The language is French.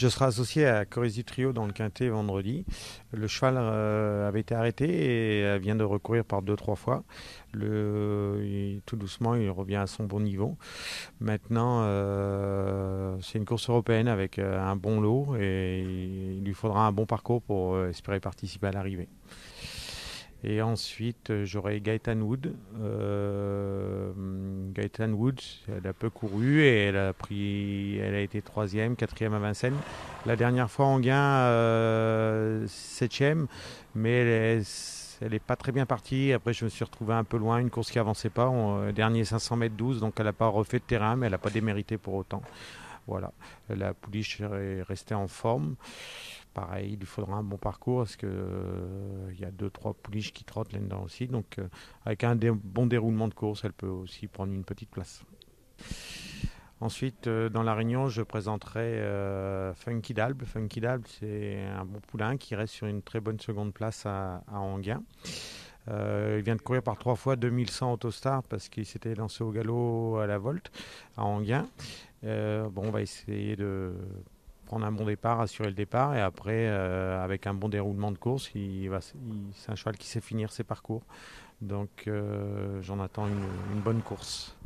Je serai associé à Corisi Trio dans le Quintet vendredi. Le cheval euh, avait été arrêté et euh, vient de recourir par deux, trois fois. Le, tout doucement, il revient à son bon niveau. Maintenant, euh, c'est une course européenne avec un bon lot et il lui faudra un bon parcours pour espérer participer à l'arrivée. Et ensuite, j'aurai Gaëtan Wood. Gaëtan Woods, elle a peu couru et elle a pris, elle a été troisième, quatrième à Vincennes. La dernière fois en gain, euh, septième, mais elle n'est pas très bien partie. Après, je me suis retrouvé un peu loin, une course qui avançait pas. Euh, dernier 500 mètres 12, donc elle n'a pas refait de terrain, mais elle n'a pas démérité pour autant. Voilà, la pouliche est restée en forme. Pareil, il lui faudra un bon parcours parce qu'il euh, il y a deux trois pouliches qui trottent là-dedans aussi. Donc euh, avec un bon déroulement de course, elle peut aussi prendre une petite place. Ensuite, euh, dans La Réunion, je présenterai Funky Dalbe. Funky Dalbe, c'est un bon poulain qui reste sur une très bonne seconde place à, à il vient de courir par trois fois 2100 Autostar parce qu'il s'était lancé au galop à la volte à Anguin. Euh, bon, on va essayer de prendre un bon départ, assurer le départ, et après, euh, avec un bon déroulement de course, il va, c'est un cheval qui sait finir ses parcours. Donc, euh, j'en attends une bonne course.